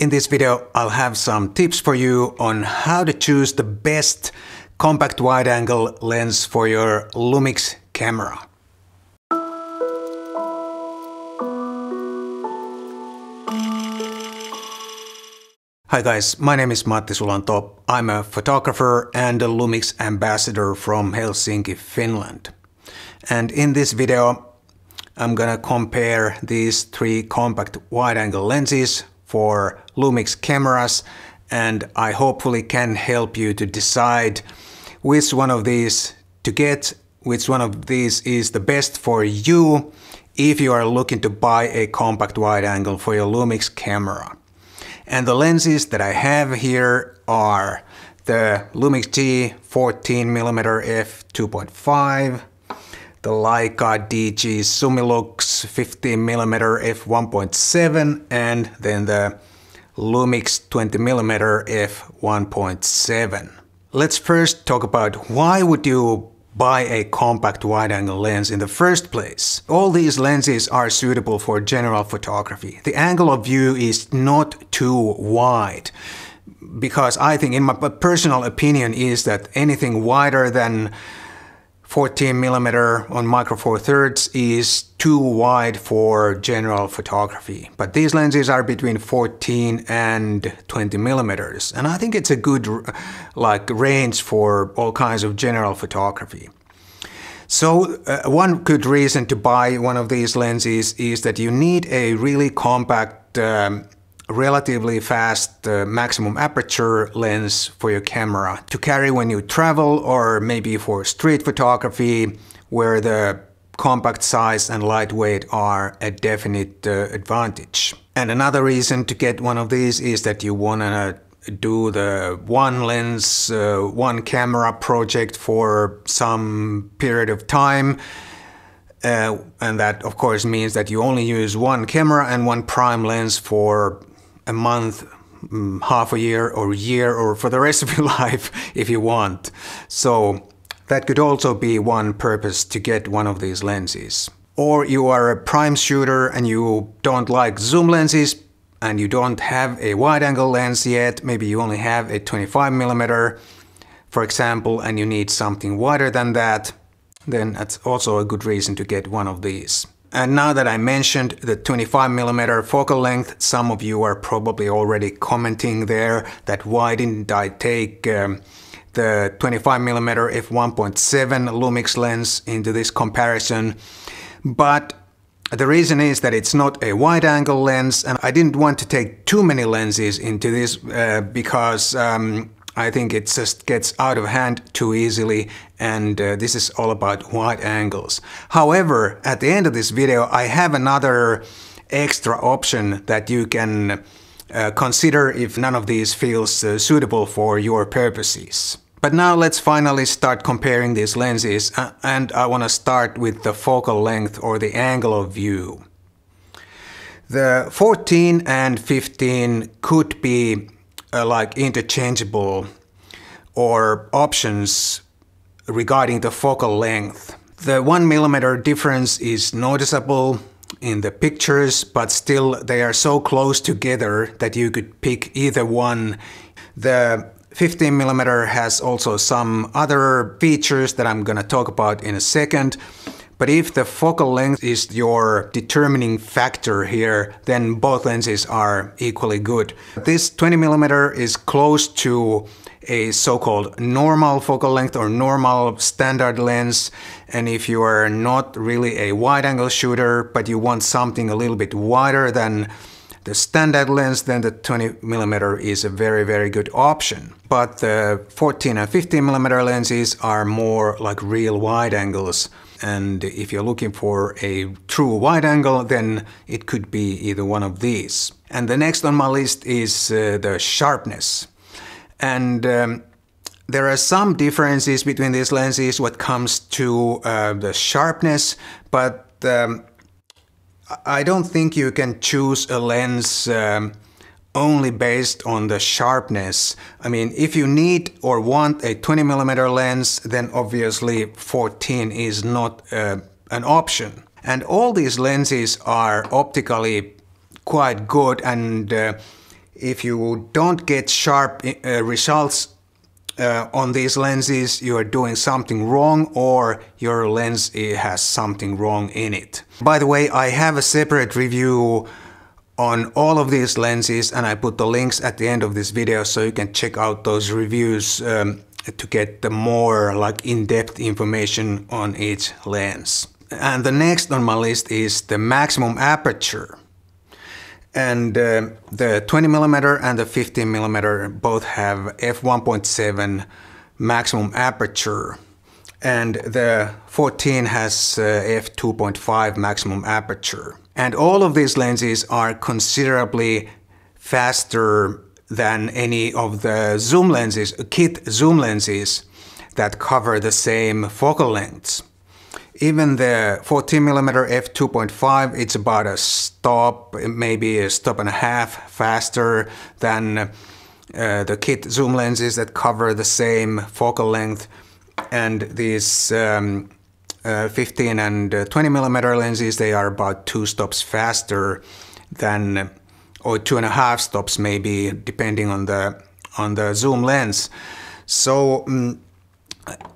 In this video, I'll have some tips for you on how to choose the best compact wide-angle lens for your Lumix camera. Hi guys, my name is Matti Sulanto. I'm a photographer and a Lumix ambassador from Helsinki, Finland. And in this video, I'm gonna compare these three compact wide-angle lenses for Lumix cameras and I hopefully can help you to decide which one of these to get, which one of these is the best for you if you are looking to buy a compact wide angle for your Lumix camera. And the lenses that I have here are the Lumix T 14mm f2.5, the Leica DG Sumilux 15mm f1.7 and then the Lumix 20mm f1.7. Let's first talk about why would you buy a compact wide-angle lens in the first place. All these lenses are suitable for general photography. The angle of view is not too wide because I think in my personal opinion is that anything wider than 14 millimeter on micro four thirds is too wide for general photography. But these lenses are between 14 and 20 millimeters. And I think it's a good like range for all kinds of general photography. So uh, one good reason to buy one of these lenses is that you need a really compact um, relatively fast uh, maximum aperture lens for your camera to carry when you travel or maybe for street photography where the compact size and lightweight are a definite uh, advantage. And another reason to get one of these is that you want to do the one lens, uh, one camera project for some period of time. Uh, and that, of course, means that you only use one camera and one prime lens for a month, mm, half a year, or a year, or for the rest of your life if you want. So that could also be one purpose to get one of these lenses. Or you are a prime shooter and you don't like zoom lenses and you don't have a wide angle lens yet, maybe you only have a 25 millimeter, for example, and you need something wider than that, then that's also a good reason to get one of these. And now that I mentioned the 25 millimeter focal length, some of you are probably already commenting there that why didn't I take um, the 25 millimeter f1.7 Lumix lens into this comparison. But the reason is that it's not a wide angle lens and I didn't want to take too many lenses into this uh, because um, I think it just gets out of hand too easily and uh, this is all about wide angles. However, at the end of this video I have another extra option that you can uh, consider if none of these feels uh, suitable for your purposes. But now let's finally start comparing these lenses uh, and I want to start with the focal length or the angle of view. The 14 and 15 could be uh, like interchangeable or options regarding the focal length. The one millimeter difference is noticeable in the pictures, but still they are so close together that you could pick either one. The 15 millimeter has also some other features that I'm gonna talk about in a second. But if the focal length is your determining factor here, then both lenses are equally good. This 20 millimeter is close to a so-called normal focal length or normal standard lens and if you are not really a wide angle shooter but you want something a little bit wider than the standard lens then the 20 millimeter is a very very good option but the 14 and 15 millimeter lenses are more like real wide angles and if you're looking for a true wide angle, then it could be either one of these. And the next on my list is uh, the sharpness. And um, there are some differences between these lenses What comes to uh, the sharpness, but um, I don't think you can choose a lens um, only based on the sharpness. I mean, if you need or want a 20 millimeter lens, then obviously 14 is not uh, an option. And all these lenses are optically quite good and uh, if you don't get sharp uh, results uh, on these lenses you are doing something wrong or your lens has something wrong in it. By the way, I have a separate review on all of these lenses and I put the links at the end of this video so you can check out those reviews um, to get the more like in-depth information on each lens. And the next on my list is the maximum aperture. And uh, the 20 millimeter and the 15 millimeter both have f1.7 maximum aperture. And the 14 has uh, f2.5 maximum aperture. And all of these lenses are considerably faster than any of the zoom lenses, kit zoom lenses that cover the same focal lengths. Even the 14mm f2.5, it's about a stop, maybe a stop and a half faster than uh, the kit zoom lenses that cover the same focal length. And these um, uh, 15 and uh, 20 millimeter lenses, they are about two stops faster than, uh, or two and a half stops maybe, depending on the on the zoom lens. So um,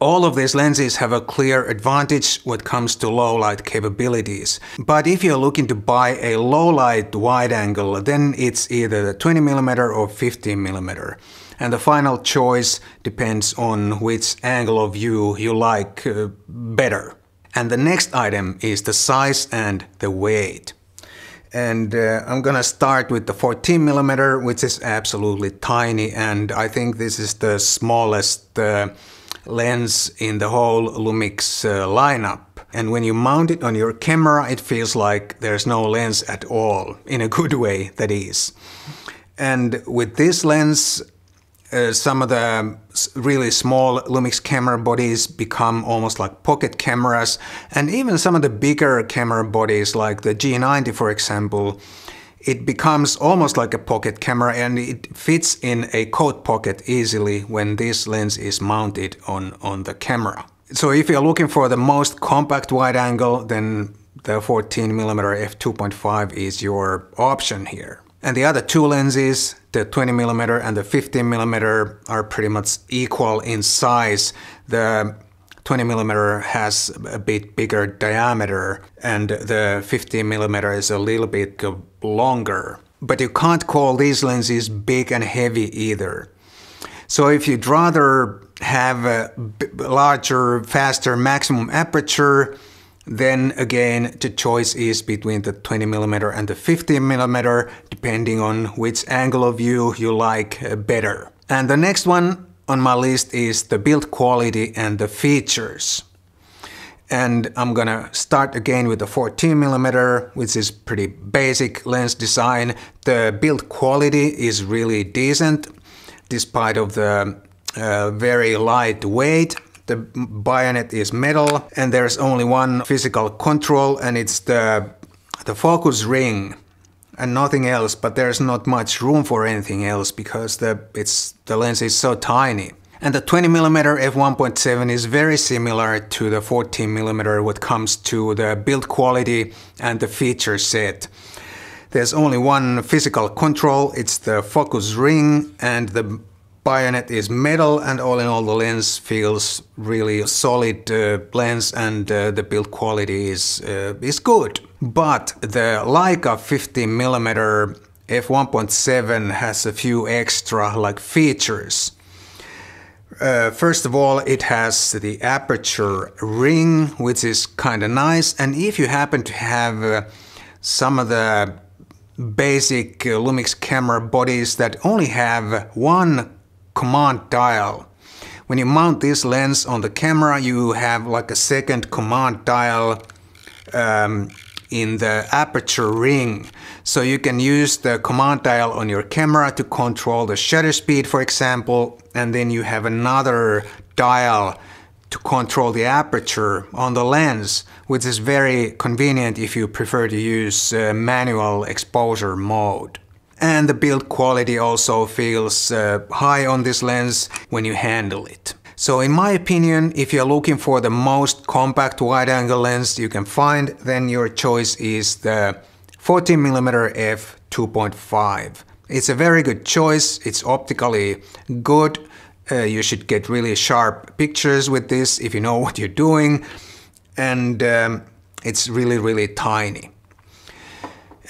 all of these lenses have a clear advantage when it comes to low light capabilities. But if you're looking to buy a low light wide angle, then it's either the 20mm or 15mm. And the final choice depends on which angle of view you like uh, better. And the next item is the size and the weight. And uh, I'm gonna start with the 14 millimeter, which is absolutely tiny, and I think this is the smallest uh, lens in the whole Lumix uh, lineup. And when you mount it on your camera, it feels like there's no lens at all, in a good way, that is. And with this lens, uh, some of the really small Lumix camera bodies become almost like pocket cameras, and even some of the bigger camera bodies, like the G90 for example, it becomes almost like a pocket camera and it fits in a coat pocket easily when this lens is mounted on, on the camera. So if you're looking for the most compact wide angle, then the 14mm f2.5 is your option here. And the other two lenses, the 20mm and the 15mm, are pretty much equal in size. The 20 millimeter has a bit bigger diameter and the 50 millimeter is a little bit longer. But you can't call these lenses big and heavy either. So if you'd rather have a larger, faster maximum aperture, then again, the choice is between the 20 millimeter and the 50 millimeter, depending on which angle of view you like uh, better. And the next one on my list is the build quality and the features. And I'm gonna start again with the 14 millimeter, which is pretty basic lens design. The build quality is really decent, despite of the uh, very light weight. The bayonet is metal, and there's only one physical control, and it's the the focus ring and nothing else, but there's not much room for anything else because the, it's, the lens is so tiny. And the 20mm f1.7 is very similar to the 14mm when it comes to the build quality and the feature set. There's only one physical control, it's the focus ring and the bayonet is metal and all in all the lens feels really solid uh, lens and uh, the build quality is, uh, is good. But the Leica 50 mm f1.7 has a few extra like features. Uh, first of all, it has the aperture ring, which is kind of nice. And if you happen to have uh, some of the basic uh, Lumix camera bodies that only have one command dial, when you mount this lens on the camera, you have like a second command dial um, in the aperture ring. So you can use the command dial on your camera to control the shutter speed, for example, and then you have another dial to control the aperture on the lens, which is very convenient if you prefer to use uh, manual exposure mode. And the build quality also feels uh, high on this lens when you handle it. So in my opinion, if you're looking for the most compact wide-angle lens you can find, then your choice is the 14mm f 2.5. It's a very good choice, it's optically good, uh, you should get really sharp pictures with this if you know what you're doing, and um, it's really, really tiny.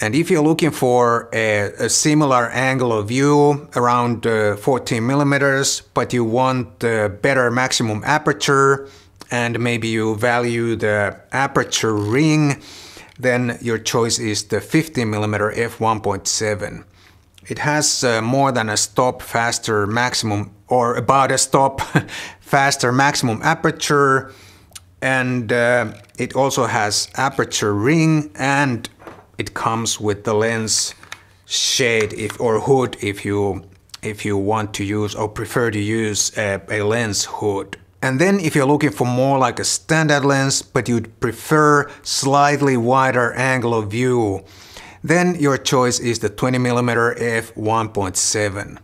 And if you're looking for a, a similar angle of view, around uh, 14 millimeters, but you want better maximum aperture, and maybe you value the aperture ring, then your choice is the 50 millimeter f1.7. It has uh, more than a stop faster maximum, or about a stop faster maximum aperture, and uh, it also has aperture ring and it comes with the lens shade if or hood if you if you want to use or prefer to use a, a lens hood. And then if you're looking for more like a standard lens, but you'd prefer slightly wider angle of view, then your choice is the 20mm f1.7.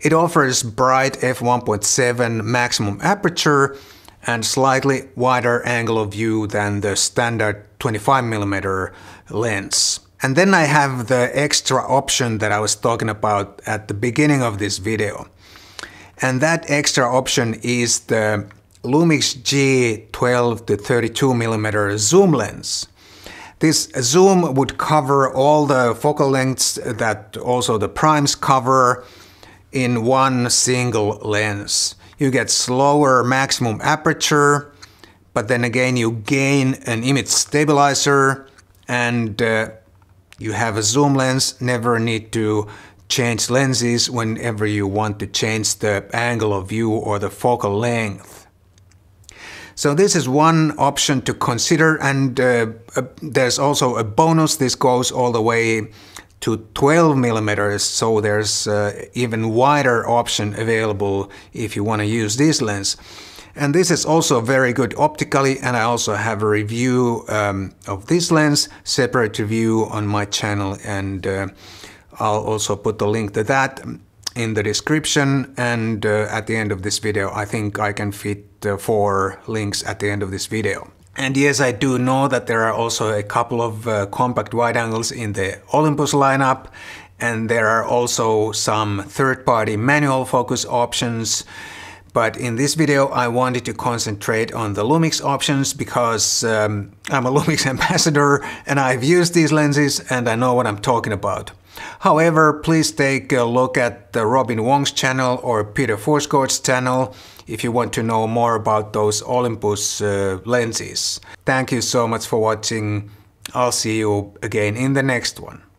It offers bright f1.7 maximum aperture and slightly wider angle of view than the standard 25mm lens. And then I have the extra option that I was talking about at the beginning of this video. And that extra option is the Lumix G12 to 32 millimeter zoom lens. This zoom would cover all the focal lengths that also the primes cover in one single lens. You get slower maximum aperture, but then again you gain an image stabilizer and uh, you have a zoom lens, never need to change lenses whenever you want to change the angle of view or the focal length. So this is one option to consider and uh, uh, there's also a bonus. This goes all the way to 12 millimeters, so there's uh, even wider option available if you want to use this lens. And this is also very good optically and I also have a review um, of this lens, separate review on my channel and uh, I'll also put the link to that in the description and uh, at the end of this video I think I can fit uh, four links at the end of this video. And yes, I do know that there are also a couple of uh, compact wide angles in the Olympus lineup and there are also some third-party manual focus options but in this video I wanted to concentrate on the Lumix options because um, I'm a Lumix ambassador and I've used these lenses and I know what I'm talking about. However, please take a look at the Robin Wong's channel or Peter Forsgård's channel if you want to know more about those Olympus uh, lenses. Thank you so much for watching. I'll see you again in the next one.